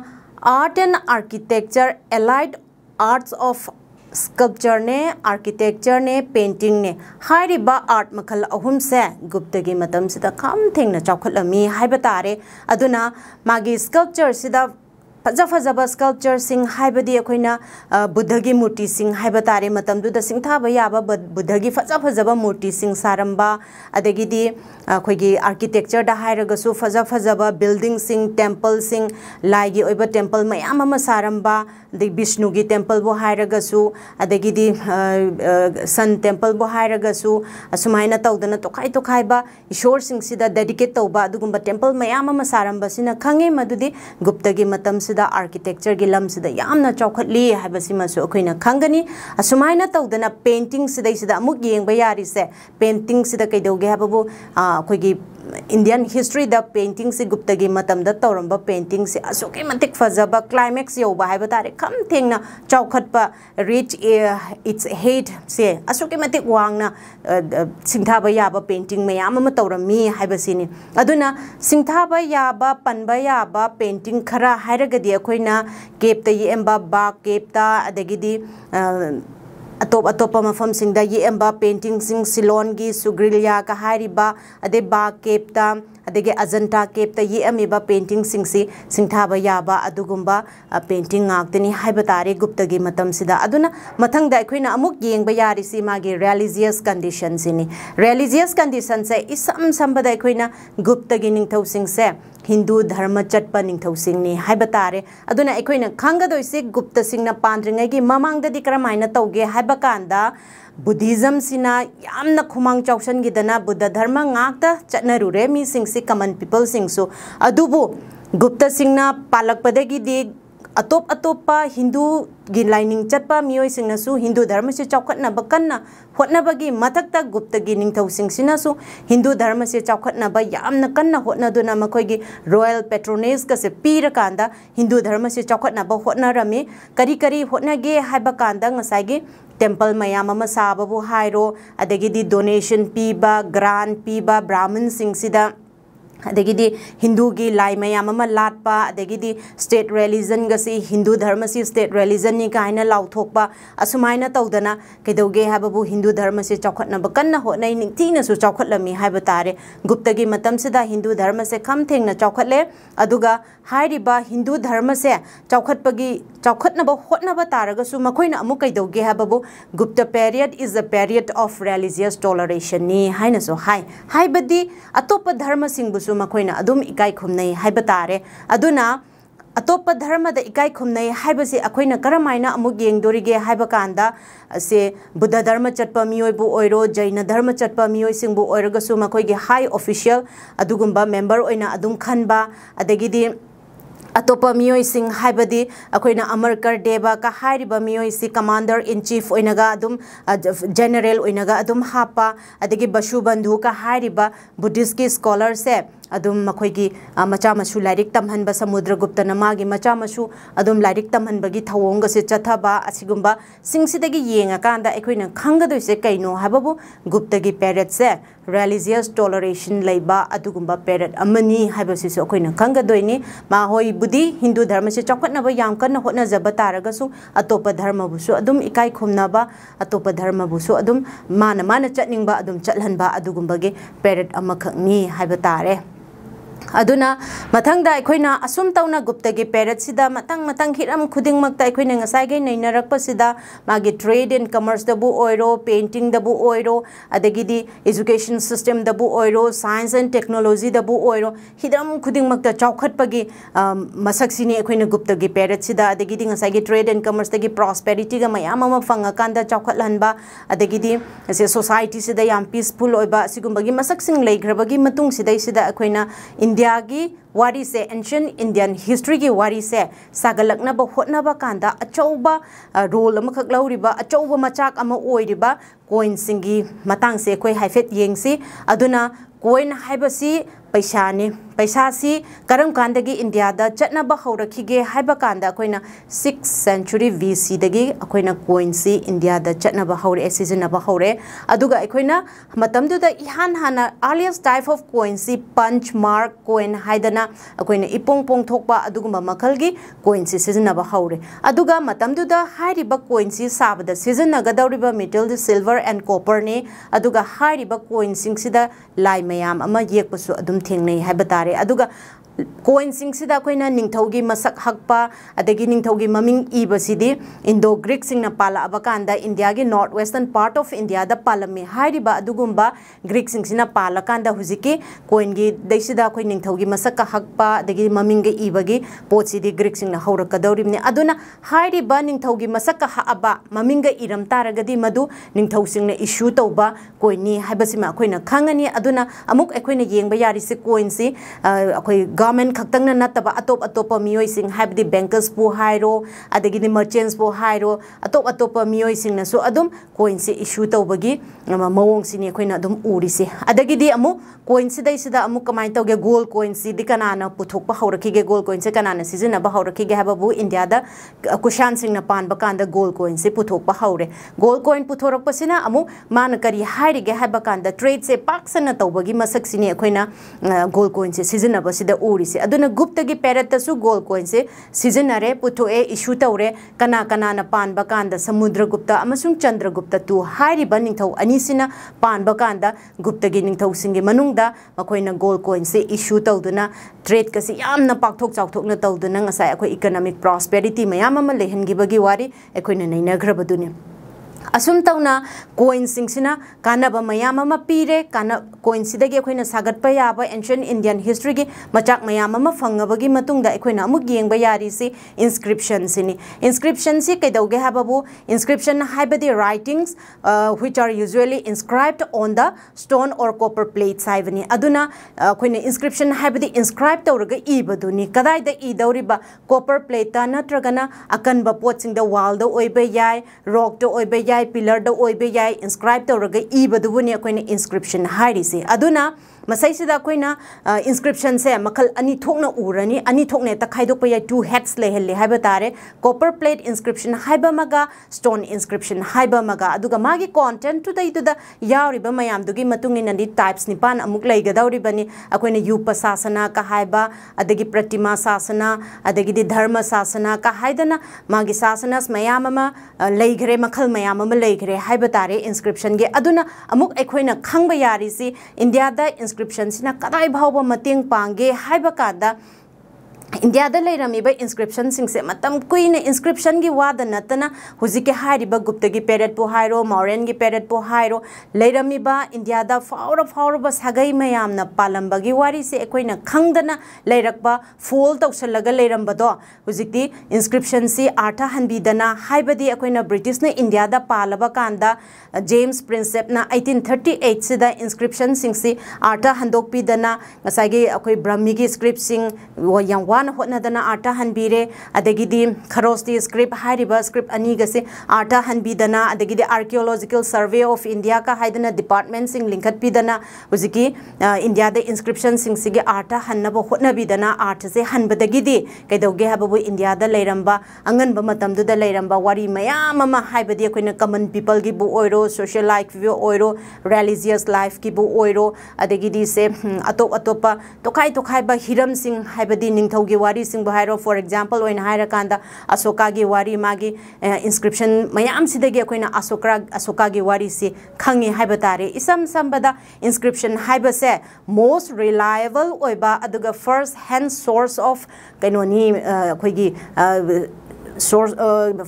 art and architecture allied arts of स्कल्पचरने आर्किटेक्चरने पेंटिंगने हाइरिबा आर्ट मखल अहुम से गुप्त मतम से कम थेंगना चौखलमी तारे अदुना स्कल्पचर से फजा फजब स्कल्पचर सिंह हाइबदी बुद्ध की मूर्ति सिंह हाइब तारे मतमदुद सिंथाब याब बुद्ध की फजा मूर्ति सिंह सारंबा आर्किटेक्चर दा हाइरगसु बिल्डिंग सिंह टेंपल सिंह लाइगी ओइब टेंपल मयाम विष्णु की टेंपल बो हाइरगसु अदगिदी सन टेंपल बो हाइरगसु असुमाइना तौदना तोखाइ तोखाइब ईश्वर सिंह डेडिकेट तौबा अदुगुम टेंपल मयाम अम सारंबा सिना गुप्त की ꯂꯝꯁꯤꯗ ꯑꯥꯔꯀꯤꯇꯦꯛꯆꯔꯒꯤ ꯂꯝꯁꯤꯗ ꯌꯥꯝꯅ ꯆꯥꯎꯈꯠꯂꯤ ꯍꯥꯏꯕꯁꯤꯃꯁꯨ ꯑꯩꯈꯣꯏꯅ ꯈꯪꯒꯅꯤ ꯑꯁꯨꯃꯥꯏꯅ ꯇꯧꯗꯅ ꯄꯦꯟꯇꯤꯡꯁꯤꯗꯩꯁꯤꯗ ꯑꯃꯨꯛ ꯌꯦꯡꯕ ꯌꯥꯔꯤꯁꯦ ꯄꯦꯟꯇꯤꯡꯁꯤꯗ ꯀꯩꯗꯧꯒꯦ ꯍꯥꯏꯕꯕꯨ ꯑꯩꯈꯣꯏꯒꯤ ꯏꯟꯗꯤꯌꯟ ꯍꯤꯁꯇ꯭ꯔꯤꯗ ꯄꯦꯟꯇꯤꯡꯁꯦ ꯒꯨꯞꯇꯒꯤ ꯃꯇꯝꯗ ꯇꯧꯔꯝꯕ ꯄꯦꯟꯇꯤꯡꯁꯦ ꯑꯁꯨꯛꯀꯤ ꯃꯇꯤꯛ ꯐꯖꯕ ꯀ꯭ꯂꯥꯏꯃꯦꯛꯁ ꯌꯧꯕ ꯍꯥꯏꯕ ꯇꯥꯔꯦ ꯈꯝ ꯊꯦꯡꯅ ꯆꯥꯎꯈꯠꯄ ꯔꯤꯆ ꯏꯠꯁ ꯍꯦꯠꯁꯦ ꯑꯁꯨꯛꯀꯤ ꯃꯇꯤꯛ ꯋꯥꯡꯅ ꯁꯤꯡꯊꯥꯕ ꯌꯥꯕ ꯄꯦꯟꯇꯤꯡ ꯃꯌꯥꯝ ꯑꯃ ꯇꯧꯔꯝꯃꯤ ꯍꯥꯏꯕꯁꯤꯅꯤ ꯑꯗꯨꯅ ꯁꯤꯡꯊꯥꯕ ꯌꯥꯕ ꯄꯟꯕ ꯌꯥꯕ ꯄꯦꯟꯇꯤꯡ ꯈꯔ ꯍꯥꯏꯔꯒꯗꯤ ꯑꯩꯈꯣꯏꯅ ꯀꯦꯞꯇ ꯌꯦꯛꯑꯝꯕ ꯕꯥ ꯀꯦꯞꯇ ꯑꯗꯒꯤꯗꯤ atop atop mafam singda ye amba painting sing silon gi sugrilya ka hariba ade ba kepta Ajanta cave येब पेंटिंग पेंटिंग तारे गुप्त की मतम मथंग यारी मागे रेलीजियस कंडीशन रेलीजियस कंडीशन से इसम समद गुप्त की निथौ से हिंदू धर्म चट निथौने खादी गुप्त सिंह पाद्री ममद कमाय तौगे बुद्धिज्म खुमा चौसनगीदना बुद्ध धर्म चटना मी सिंह ꯍꯥꯏꯕꯁꯤ ꯀꯃꯟ ꯄꯤꯄꯜꯁꯤꯡꯁꯨ ꯑꯗꯨꯕꯨ ꯒꯨꯞꯇ ꯁꯤꯡꯅ ꯄꯥꯜꯂꯛꯄꯗꯒꯤꯗꯤ ꯑꯇꯣꯞ ꯑꯇꯣꯞꯄ ꯍꯤꯟꯗꯨꯒꯤ ꯂꯥꯏꯅꯤꯡ ꯆꯠꯄ ꯃꯤꯑꯣꯏꯁꯤꯡꯅꯁꯨ ꯍꯤꯟꯗꯨ ꯙꯔꯃꯁꯤ ꯆꯥꯎꯈꯠꯅꯕ ꯀꯟꯅ ꯍꯣꯠꯅꯕꯒꯤ ꯃꯊꯛꯇ ꯒꯨꯞꯇꯒꯤ ꯅꯤꯡꯊꯧꯁꯤꯡꯁꯤꯅꯁꯨ ꯍꯤꯟꯗꯨ ꯙꯔꯃꯁꯤ ꯆꯥꯎꯈꯠꯅꯕ ꯌꯥꯝꯅ ꯀꯟꯅ ꯍꯣꯠꯅꯗꯨꯅ ꯃꯈꯣꯏꯒꯤ ꯔꯣꯌꯦꯜ ꯄꯦꯇ꯭ꯔꯣꯅꯦꯁꯀꯁꯦ ꯄꯤꯔꯀꯥꯟꯗ ꯍꯤꯟꯗꯨ ꯙꯔꯃꯁꯤ ꯆꯥꯎꯈꯠꯅꯕ ꯍꯣꯠꯅꯔꯝꯃꯤ ꯀꯔꯤ ꯀꯔꯤ ꯍꯣꯠꯅꯒꯦ ꯍꯥꯏꯕ ꯀꯥꯟꯗ ꯉꯁꯥꯏꯒꯤ टेम्पल मैम साबू हाईरो अदगी डोनेशन पीब ग्रांट पीब ब्राह्मण सिंह हिंदू की लाई मैम लाप अदगी स्टेट रिलीजन से हिंदू धर्म से स्टेट रिलीजन कहीं लाथोप असुमाय तौदना कौगे है हिंदू धर्म से चौखटनब कन्न होने है तारे गुप्त की मतम से हिंदू धर्म से खम थे चौखटले हिंदू धर्म से चौखटपगी चौखटनब होटनब तारगसु मखोइना अमु Gupta period is a period of religious toleration है hainaso धर्म सिंह मखोइना अतोप धर्मद इकाई खुमनै हाइबसे अखोइना करमाइना अमुक से बुद्ध धर्म चटप मियोइबु जैन धर्म चटप मियोइसिंगबु ओइरगसु मखोइगे हाई ऑफिशियल अदुगुम्बा मेंबर अदुम खनबा अतोप मियोइसिंग हाइबदी अमरकर देवा का कमांडर इन चीफ ओइनगा अदुम जनरल ओइनगा अदुम हापा बशु बंधु का बुद्धिस्ट की स्कॉलर से अदुम मचा मचामसु लाइरिक तमहनब समुद्रगुप्त मागी मचामसु अदुम लाइरिक तमहनबगी थवोंगसे चथबा असिगुम्बा सिंगसिदगी येंगाकांदा एखोइना खंगदोइसे कैनो हाबबु गुप्तगी पेरेटसे रिलीजियस टोलरेशन लैबा अदुगुम्बा पेरेट अमनी हाइबसिसो अखोइना खंगदोइनि माहोई बुदि हिन्दु धर्मसे चखतनब यामकन होनजब तारगसु अतोप धर्मबुसु अदुम इकाई खोमनब अतोप धर्मबुसु मान मान चटनिंगबा अदुम चलहनबा अदुगुम्बगे पेरेट अमखनी ꯑꯗꯨꯅ ꯃꯊꯪꯗ ꯑꯩꯈꯣꯏꯅ ꯑꯁꯨꯝ ꯇꯧꯅ ꯒ꯭ꯔꯨꯞꯇꯒꯤ ꯄꯦꯔꯠꯁꯤꯗ ꯃꯊꯪ ꯃꯊꯪ ꯍꯤꯔꯝ ꯈꯨꯗꯤꯡꯃꯛꯇ ꯑꯩꯈꯣꯏꯅ ꯉꯁꯥꯏꯒꯤ ꯅꯩꯅꯔꯛꯄꯁꯤꯗ ꯃꯥꯒꯤ ꯇ꯭ꯔꯦꯗ ꯑꯦꯟ ꯀꯃꯔꯁꯇꯕꯨ ꯑꯣꯏꯔꯣ ꯄꯦꯟꯇꯤꯡꯗꯕꯨ ꯑꯣꯏꯔꯣ ꯑꯗꯒꯤꯗꯤ ꯏꯖꯨꯀꯦꯁꯟ ꯁꯤꯁꯇꯦꯝꯗꯕꯨ ꯑꯣꯏꯔꯣ ꯁꯥꯏꯟꯁ ꯑꯦꯟ ꯇꯦꯛꯅꯣꯂꯣꯖꯤꯗꯕꯨ ꯑꯣꯏꯔꯣ ꯍꯤꯔꯝ ꯈꯨꯗꯤꯡꯃꯛꯇ ꯆꯥꯎꯈꯠꯄꯒꯤ ꯃꯁꯛꯁꯤꯅꯤ ꯑꯩꯈꯣꯏꯅ ꯒ꯭ꯔꯨꯞꯇꯒꯤ ꯄꯦꯔꯠꯁꯤꯗ ꯑꯗꯒꯤꯗꯤ ꯉꯁꯥꯏꯒꯤ ꯇ꯭ꯔꯦꯗ ꯑꯦꯟ ꯀꯃꯔꯁꯇꯒꯤ ꯄ꯭ꯔꯣꯁꯄꯦꯔꯤꯇꯤꯒ ꯃꯌꯥꯝ ꯑꯃ ꯐꯪꯉꯀꯥꯟꯗ ꯆꯥꯎꯈꯠꯍꯟꯕ ꯑꯗꯒꯤꯗꯤ ꯑꯁꯦ ꯁꯣꯁꯥꯏꯇꯤꯁꯤꯗ ꯌꯥꯝ ꯄꯤꯁꯐꯨꯜ ꯑꯣꯏꯕ ꯑꯁꯤꯒꯨꯝꯕꯒꯤ ꯃꯁꯛꯁꯤꯡ ꯂꯩꯈ꯭ꯔꯕꯒꯤ ꯃꯇꯨꯡꯁꯤꯗꯩꯁꯤꯗ ꯑꯩꯈꯣꯏꯅ ꯏꯟꯗꯤꯌꯥ इंडिया वारी से एंशन इंडियन हिस्ट्री की वारी से सागलकनब होटनब कांदा अचौब रोल अमखक लौरिब अचौब मचाक अम ओइरिब से अखोय हाइफेट येंगसी अदुना कोइन पैसासी करम कांदगी इंडिया दा चटनब हौरखिगे हाइब सेंचुरी अखोइना सी century BC इंडिया दा चटनब हौरे सिजनब हौरे अदुगा इहान हाना earliest type of coin C punch mark coin हाइदना अखोइना इपोंग Pong थोकबा अदुगुमा मखलगी coin सी सिजनब हौरे अदुगा मतम दु दा हाइरिब coin सी साबदा सिजनगदौरिब metal silver ने लाइ मयाम ꯌꯥꯔꯦ ꯑꯗꯨꯒ ꯀꯣꯏꯟꯁꯤꯡꯁꯤꯗ ꯑꯩꯈꯣꯏꯅ ꯅꯤꯡꯊꯧꯒꯤ ꯃꯁꯛ ꯍꯛꯄ ꯑꯗꯒꯤ ꯅꯤꯡꯊꯧꯒꯤ ꯃꯃꯤꯡ ꯏꯕꯁꯤꯗꯤ ꯏꯟꯗꯣ ꯒ꯭ꯔꯤꯛꯁꯤꯡꯅ ꯄꯥꯜꯂꯛꯑꯕ ꯀꯥꯟꯗ ꯏꯟꯗꯤꯌꯥꯒꯤ ꯅꯣꯔꯠ ꯋꯦꯁꯇꯔꯟ ꯄꯥꯔꯠ ꯑꯣꯐ ꯏꯟꯗꯤꯌꯥꯗ ꯄꯥꯜꯂꯝꯃꯤ ꯍꯥꯏꯔꯤꯕ ꯑꯗꯨꯒꯨꯝꯕ ꯒ꯭ꯔꯤꯛꯁꯤꯡꯁꯤꯅ ꯄꯥꯜꯂꯀꯥꯟꯗ ꯍꯧꯖꯤꯛꯀꯤ ꯀꯣꯏꯟꯒꯤꯗꯩꯁꯤꯗ ꯑꯩꯈꯣꯏ ꯅꯤꯡꯊꯧꯒꯤ ꯃꯁꯛꯀ ꯍꯛꯄ ꯑꯗꯒꯤ ꯃꯃꯤꯡꯒ ꯏꯕꯒꯤ ꯄꯣꯠꯁꯤꯗꯤ ꯒ꯭ꯔꯤꯛꯁꯤꯡꯅ ꯍꯧꯔꯛꯀꯗꯧꯔꯤꯕꯅꯤ ꯑꯗꯨꯅ ꯍꯥꯏꯔꯤꯕ ꯅꯤꯡꯊꯧꯒꯤ ꯃꯁꯛꯀ ꯍꯛꯑꯕ ꯃꯃꯤꯡꯒ ꯏꯔꯝ ꯇꯥꯔꯒꯗꯤ ꯃꯗꯨ ꯅꯤꯡꯊꯧꯁꯤꯡꯅ ꯏꯁꯨ ꯇꯧꯕ ꯀꯣꯏꯟꯅꯤ ꯍꯥꯏꯕꯁꯤꯃ ꯑꯩꯈꯣꯏꯅ ꯈꯪꯉꯅꯤ ꯑꯗꯨꯅ ꯑꯃꯨꯛ ꯑꯩꯈꯣꯏꯅ ꯌꯦꯡꯕ ꯌꯥꯔꯤꯁꯤ ꯀꯣꯏꯟꯁꯤ ꯑꯩꯈꯣꯏ गवर्नमेंट खक्तंगना नतब अटोप अतोप मियोइसिंग हैबदि बैंकर्स पो हाइरो अदगिदि मर्चेंट्स पो हाइरो अतोप अतोप मियोइसिंग से इशू तब मवोंग सिने अखोइना अदुम उरिसे अमु कोइन अमु कमाइ तौगे गोल कोइन से दिकनाना पुथोक हौरखिगे गोल कोइन से कनाना सिजनब हौरखिगे हैबबु इंडिया कुशान सिंह पान बकान गोल कोइन से पुथोक हौरे गोल कोइन पुथोरपसिना अमु मान करी हाइरिगे हैबकान द ट्रेड से पाक्सन तौबगी मसक सिने गोल कोइन से सिजनब उ ꯎꯔꯤꯁꯦ ꯑꯗꯨꯅ ꯒ꯭ꯔꯨꯞꯇꯒꯤ ꯄꯦꯔꯠꯇꯁꯨ ꯒꯣꯜ ꯀꯣꯏꯟꯁꯦ ꯁꯤꯖꯤꯟꯅꯔꯦ ꯄꯨꯊꯣꯛꯑꯦ ꯏꯁꯨ ꯇꯧꯔꯦ ꯀꯅꯥ ꯀꯅꯥꯅ ꯄꯥꯟꯕ ꯀꯥꯟꯗ ꯁꯃꯨꯗ꯭ꯔꯒꯨꯞꯇ ꯑꯃꯁꯨꯡ ꯆꯟꯗ꯭ꯔꯒꯨꯞꯇ ꯇꯨ ꯍꯥꯏꯔꯤꯕ ꯅꯤꯡꯊꯧ ꯑꯅꯤꯁꯤꯅ ꯄꯥꯟꯕ ꯀꯥꯟꯗ ꯒ꯭ꯔꯨꯞꯇꯒꯤ ꯅꯤꯡꯊꯧꯁꯤꯡꯒꯤ ꯃꯅꯨꯡꯗ ꯃꯈꯣꯏꯅ ꯒꯣꯜ ꯀꯣꯏꯟꯁꯦ ꯏꯁꯨ ꯇꯧꯗꯨꯅ ꯇ꯭ꯔꯦꯗꯀꯁꯤ ꯌꯥꯝꯅ ꯄꯥꯛꯊꯣꯛ ꯆꯥꯎꯊꯣꯛꯅ ꯇꯧꯗꯨꯅ ꯉꯁꯥꯏ ꯑꯩꯈꯣꯏ ꯏꯀꯣꯅꯣꯃꯤꯛ ꯄ꯭ꯔꯣꯁꯄꯦꯔꯤꯇꯤ ꯃꯌꯥꯝ ꯑꯃ ꯂꯩꯍꯟꯈꯤꯕꯒꯤ ꯋꯥꯔꯤ ꯑꯩꯈꯣꯏꯅ ꯅꯩꯅꯈ꯭ꯔꯕꯗꯨꯅꯤ असम तौना कोइन सिंगसिना कानब मयाम अमा पीरे कान कोइन सिदगे अखोइना सागतप याब एंशियंट इंडियन हिस्ट्री गी मचाक मयाम फंगबगी मतुंगदा अखोइना से इंस्क्रिप्शन सिनि इंस्क्रिप्शन से कैदौगे हाबबो इंस्क्रिप्शन हाइबदि writings which are usually inscribed on the stone और कॉपर प्लेट्स है अदुना अखोइना इंस्क्रिप्शन हाइबदि इंस्क्राइब तौरगा इबदुनि कदाइदा कॉपर प्लेटा नत्रगना अकनब पोटसिंगदा वालदा ओइब रॉक द ओइब ꯌꯥꯏ ꯄꯤꯂꯔꯗ ꯑꯣꯏꯕ ꯌꯥꯏ ꯏꯟꯁꯀ꯭ꯔꯥꯏꯞ ꯇꯧꯔꯒ ꯏꯕꯗꯨꯕꯨꯅꯤ ꯑꯩꯈꯣꯏꯅ ꯏꯟꯁꯀ꯭ꯔꯤꯞꯁꯟ ꯍꯥꯏꯔꯤꯁꯦ ꯑꯗꯨꯅ ꯃꯁꯩꯁꯤꯗ ꯑꯩꯈꯣꯏꯅ ꯏꯟꯁꯀ꯭ꯔꯤꯞꯁꯟꯁꯦ ꯃꯈꯜ ꯑꯅꯤ ꯊꯣꯛꯅ ꯎꯔꯅꯤ ꯑꯅꯤ ꯊꯣꯛꯅ ꯍꯦꯛꯇ ꯈꯥꯏꯗꯣꯛꯄ ꯌꯥꯏ ꯇꯨ ꯍꯦꯠꯁ ꯂꯩꯍꯜꯂꯦ ꯍꯥꯏꯕ ꯇꯥꯔꯦ ꯀꯣꯄꯔ ꯄ꯭ꯂꯦꯠ ꯏꯟꯁꯀ꯭ꯔꯤꯞꯁꯟ ꯍꯥꯏꯕ ꯑꯃꯒ ꯁ꯭ꯇꯣꯟ ꯏꯟꯁꯀ꯭ꯔꯤꯞꯁꯟ ꯍꯥꯏꯕ ꯑꯃꯒ ꯑꯗꯨꯒ ꯃꯥꯒꯤ ꯀꯣꯟꯇꯦꯟꯇꯨꯗꯩꯗꯨꯗ ꯌꯥꯎꯔꯤꯕ ꯃꯌꯥꯝꯗꯨꯒꯤ ꯃꯇꯨꯡ ꯏꯟꯅꯗꯤ ꯇꯥꯏꯞꯁ ꯅꯤꯄꯥꯟ ꯑꯃꯨꯛ ꯂꯩꯒꯗꯧꯔꯤꯕꯅꯤ ꯑꯩꯈꯣꯏꯅ ꯌꯨꯄ ꯁꯥꯁꯅꯥꯀ ꯍꯥꯏꯕ ꯑꯗꯒꯤ ꯄ꯭ꯔꯇꯤꯃꯥ ꯁꯥꯁꯅꯥ ꯑꯗꯒꯤꯗꯤ ꯙꯔꯃ ꯁꯥꯁꯅꯥꯀ ꯍꯥꯏꯗꯅ ꯃꯥꯒꯤ ꯁꯥꯁꯅꯥꯁ ꯃꯌꯥꯝ ꯑꯃ ꯂꯩꯈ꯭ꯔꯦ ꯃꯈꯜ ꯃꯌꯥꯝ ꯑꯃ ꯂꯩꯈ꯭ꯔꯦ ꯍꯥꯏꯕ ꯇꯥꯔꯦ ꯏꯟꯁꯀ꯭ꯔꯤꯞꯁꯟꯒꯤ ꯑꯗꯨꯅ ꯑꯃꯨꯛ ꯑꯩꯈꯣꯏꯅ ꯈꯪꯕ ꯌꯥꯔꯤꯁꯤ ꯏꯟꯗꯤꯌꯥꯗ ꯁꯕꯁꯀ꯭ꯔꯤꯞꯁꯟꯁꯤꯅ ꯀꯗꯥꯏ ꯐꯥꯎꯕ ꯃꯇꯦꯡ ꯄꯥꯡꯒꯦ ꯍꯥꯏꯕ ꯀꯥꯟꯗ इंडिया लेरमीब इंस्क्रिप्शन से मतम कुन इंस्क्रिप्शन की वाद नतना हुजिके हारिब गुप्त की पेरेटो है मौरें की पेरेटो है हाइरो लेरमीब इंडियाद फाउर फाउरब सगई मयाम पालंबगी वारी से अखोइन खंगदना फोल तौसलग लेरमबदो इंसक्रिप्शन से अर्थ हनबीदना हाइबदी अखोइन ब्रिटिश ने इंडिया पालब कांद जेम्स प्रिंसेप थर्टी एट सिद इंसक्रिप्शन से अर्थ हंदोकपीदना ब्रह्मी की स्क्रिप्ट हटना आर्ट हनगी खरोस्ती स्क्रिप स्क्रिप अनी आर्ट हनना आर्क्योलॉजिकल सर्वे ऑफ इंडिया का हाइदना डिपार्टमेंट लिंखत्ना इंडिया इंसक्रिप्शन से आर्ट हनब हूटना आर्ट से हनबदगी कौगे है इंडिया अगनब वरी मैम है कमन पीपल की सोशल लाइफ भी हो रेलीजियस लाइफ की भी हो अटोप तोखा तोखाब हिम सिंह की वारी है फॉर एग्जाम्पल अशोक की वारी मागे इंसक्रिप्शन मैम से अशोक अशोक की वारी से खे तारे इसम समद इंसक्रिप्शन है most reliable first hand source of कहीं source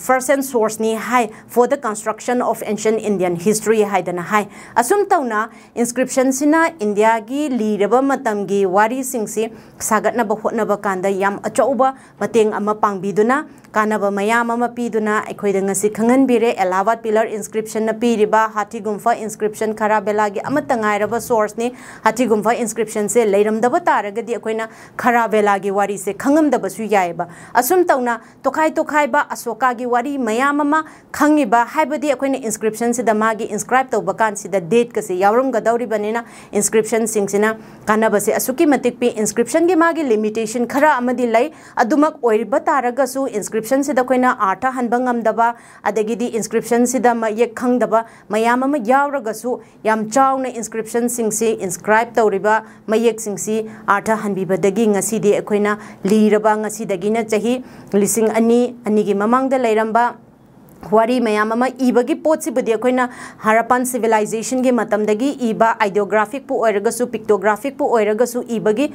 person source ni hai for the construction of ancient indian history hai dana hai asum tauna inscription sina india gi liraba matam gi wari sing si sagat na bahot na bakanda yam achoba mateng ama pangbiduna kanaba mayam ama piduna ekhoi da ngasi khangan bire elawat pillar inscription na piriba hati gumfa inscription khara bela gi amata ngairaba source ni hati gumfa inscription se leiram daba taragadi ekhoi na khara bela gi wari se khangam daba su yaiba asum tauna tokai tokai ꯍꯥꯏꯕ ꯑꯁꯣꯀꯥꯒꯤ ꯋꯥꯔꯤ ꯃꯌꯥꯝ ꯑꯃ ꯈꯪꯉꯤꯕ ꯍꯥꯏꯕꯗꯤ ꯑꯩꯈꯣꯏꯅ ꯏꯟꯁꯀ꯭ꯔꯤꯞꯁꯟꯁꯤꯗ ꯃꯥꯒꯤ ꯏꯟꯁꯀ꯭ꯔꯥꯏꯞ ꯇꯧꯕ ꯀꯥꯟꯁꯤꯗ ꯗꯦꯠꯀꯁꯦ ꯌꯥꯎꯔꯝꯒꯗꯧꯔꯤꯕꯅꯤꯅ ꯏꯟꯁꯀ꯭ꯔꯤꯞꯁꯟꯁꯤꯡꯁꯤꯅ ꯀꯥꯟꯅꯕꯁꯦ ꯑꯁꯨꯛꯀꯤ ꯃꯇꯤꯛ ꯄꯤ ꯏꯟꯁꯀ꯭ꯔꯤꯞꯁꯟꯒꯤ ꯃꯥꯒꯤ ꯂꯤꯃꯤꯇꯦꯁꯟ ꯈꯔ ꯑꯃꯗꯤ ꯂꯩ ꯑꯗꯨꯃꯛ ꯑꯣꯏꯕ ꯇꯥꯔꯒꯁꯨ ꯏꯟꯁꯀ꯭ꯔꯤꯞꯁꯟꯁꯤꯗ ꯑꯩꯈꯣꯏꯅ ꯑꯥꯔꯊ ꯍꯟꯕ ꯉꯝꯗꯕ ꯑꯗꯒꯤꯗꯤ ꯏꯟꯁꯀ꯭ꯔꯤꯞꯁꯟꯁꯤꯗ ꯃꯌꯦꯛ ꯈꯪꯗꯕ ꯃꯌꯥꯝ ꯑꯃ ꯌꯥꯎꯔꯒꯁꯨ ꯌꯥꯝ ꯆꯥꯎꯅ ꯏꯟꯁꯀ꯭ꯔꯤꯞꯁꯟꯁꯤꯡꯁꯤ ꯏꯟꯁꯀ꯭ꯔꯥꯏꯞ ꯇꯧꯔꯤꯕ ꯃꯌꯦꯛꯁꯤꯡꯁꯤ ꯑꯥꯔꯊ ꯍꯟꯕꯤꯕꯗꯒꯤ ꯉꯁꯤꯗꯤ ꯑꯩꯈꯣꯏꯅ ꯂꯤꯔꯕ ꯉꯁꯤꯗꯒꯤꯅ ꯆꯍꯤ ꯂꯤꯁꯤꯡ ꯑꯅꯤ ꯑꯅꯤꯒꯤ ꯃꯃꯥꯡꯗ ꯂꯩꯔꯝꯕ वारी मैम इबगी पोटी हरपन सिविलाइजेशन की मतमदगी इब आइडियोग्राफिक पिक्टोग्राफिक इबगी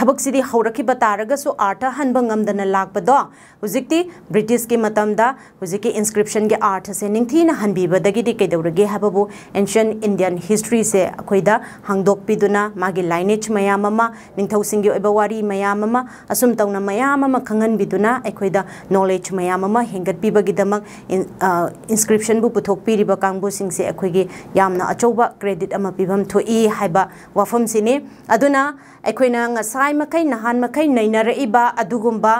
थबक हौरखीब तारगसु आर्थ हनबदन लापदो ꯍꯧꯖꯤꯛꯇꯤ ꯕ꯭ꯔꯤꯇꯤꯁꯀꯤ ꯃꯇꯝꯗ ꯍꯧꯖꯤꯛꯀꯤ ꯏꯟꯁꯀ꯭ꯔꯤꯞꯁꯟꯒꯤ ꯑꯥꯔꯊꯁꯦ ꯅꯤꯡꯊꯤꯅ ꯍꯟꯕꯤꯕꯗꯒꯤꯗꯤ ꯀꯩꯗꯧꯔꯒꯦ ꯍꯥꯏꯕꯕꯨ ꯑꯦꯟꯁꯤꯌꯟ ꯏꯟꯗꯤꯌꯟ ꯍꯤꯁꯇ꯭ꯔꯤꯁꯦ ꯑꯩꯈꯣꯏꯗ ꯍꯥꯡꯗꯣꯛꯄꯤꯗꯨꯅ ꯃꯥꯒꯤ ꯂꯥꯏꯅꯦꯖ ꯃꯌꯥꯝ ꯑꯃ ꯅꯤꯡꯊꯧꯁꯤꯡꯒꯤ ꯑꯣꯏꯕ ꯋꯥꯔꯤ ꯃꯌꯥꯝ ꯑꯃ ꯑꯁꯨꯝ ꯇꯧꯅ ꯃꯌꯥꯝ ꯑꯃ ꯈꯪꯍꯟꯕꯤꯗꯨꯅ ꯑꯩꯈꯣꯏꯗ ꯅꯣꯂꯦꯖ ꯃꯌꯥꯝ ꯑꯃ ꯍꯦꯟꯒꯠꯄꯤꯕꯒꯤꯗꯃꯛ ꯏꯟꯁꯀ꯭ꯔꯤꯞꯁꯟꯕꯨ ꯄꯨꯊꯣꯛꯄꯤꯔꯤꯕ ꯀꯥꯡꯕꯨꯁꯤꯡꯁꯦ ꯑꯩꯈꯣꯏꯒꯤ ꯌꯥꯝꯅ ꯑꯆꯧꯕ ꯀ꯭ꯔꯦꯗꯤꯠ ꯑꯃ ꯄꯤꯐꯝ ꯊꯣꯛꯏ ꯍꯥꯏꯕ ꯋꯥꯐꯝꯁꯤꯅꯤ ꯑꯗꯨꯅ ꯑꯩꯈꯣꯏꯅ ꯉꯁꯥꯏ ꯃꯈꯩ ꯅꯍꯥꯟ ꯃꯈꯩ ꯅꯩꯅꯔꯛꯏꯕ ꯑꯗꯨꯒꯨꯝꯕ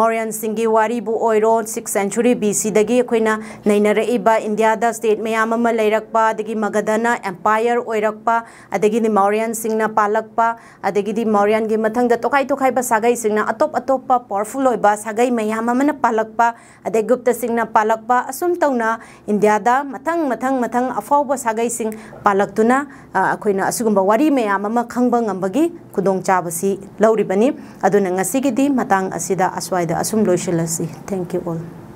ꯃꯣꯔꯦꯟꯁꯤꯡꯒꯤ ꯃꯌꯥꯝꯒꯤ ꯋꯥꯔꯤꯕꯨ ꯑꯣꯏꯔꯣ ꯁꯤꯛꯁ ꯁꯦꯟꯆꯨꯔꯤ ꯕꯤ ꯁꯤꯗꯒꯤ ꯑꯩꯈꯣꯏꯅ ꯅꯩꯅꯔꯛꯏꯕ ꯏꯟꯗꯤꯌꯥꯗ ꯁ꯭ꯇꯦꯠ ꯃꯌꯥꯝ ꯑꯃ ꯂꯩꯔꯛꯄ ꯑꯗꯒꯤ ꯃꯒꯙꯅ ꯑꯦꯝꯄꯥꯌꯔ ꯑꯣꯏꯔꯛꯄ ꯑꯗꯒꯤꯗꯤ ꯃꯧꯔꯤꯌꯟꯁꯤꯡꯅ ꯄꯥꯜꯂꯛꯄ ꯑꯗꯒꯤꯗꯤ ꯃꯧꯔꯤꯌꯟꯒꯤ ꯃꯊꯪꯗ ꯇꯣꯈꯥꯏ ꯇꯣꯈꯥꯏꯕ ꯁꯥꯒꯩꯁꯤꯡꯅ ꯑꯇꯣꯞ ꯑꯇꯣꯞꯄ ꯄꯥꯋꯔꯐꯨꯜ ꯑꯣꯏꯕ ꯁꯥꯒꯩ ꯃꯌꯥꯝ ꯑꯃꯅ ꯄꯥꯜꯂꯛꯄ ꯑꯗꯩ ꯒꯨꯞꯇꯁꯤꯡꯅ ꯄꯥꯜꯂꯛꯄ ꯑꯁꯨꯝ ꯇꯧꯅ ꯏꯟꯗꯤꯌꯥꯗ ꯃꯊꯪ ꯃꯊꯪ ꯃꯊꯪ ꯑꯐꯥꯎꯕ ꯁꯥꯒꯩꯁꯤꯡ ꯄꯥꯜꯂꯛꯇꯨꯅ ꯑꯩꯈꯣꯏꯅ ꯑꯁꯤꯒꯨꯝꯕ ꯋꯥꯔꯤ ꯃꯌꯥꯝ ꯑꯃ ꯈꯪꯕ ꯉꯝꯕꯒꯤ ꯈꯨꯗꯣꯡꯆꯥꯕꯁꯤ ꯂꯧꯔꯤꯕꯅꯤ ꯑꯗꯨꯅ ꯉꯁꯤꯒꯤꯗꯤ ꯃꯇꯥꯡ ꯑꯁꯤꯗ ꯑꯁ꯭ꯋꯥꯏꯗ ꯑꯁꯨꯝ ꯂꯣꯏꯁꯤ Thank you all.